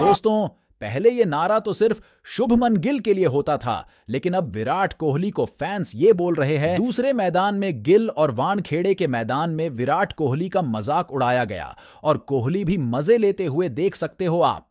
दोस्तों पहले ये नारा तो सिर्फ शुभमन गिल के लिए होता था लेकिन अब विराट कोहली को फैंस ये बोल रहे हैं दूसरे मैदान में गिल और वानखेड़े के मैदान में विराट कोहली का मजाक उड़ाया गया और कोहली भी मजे लेते हुए देख सकते हो आप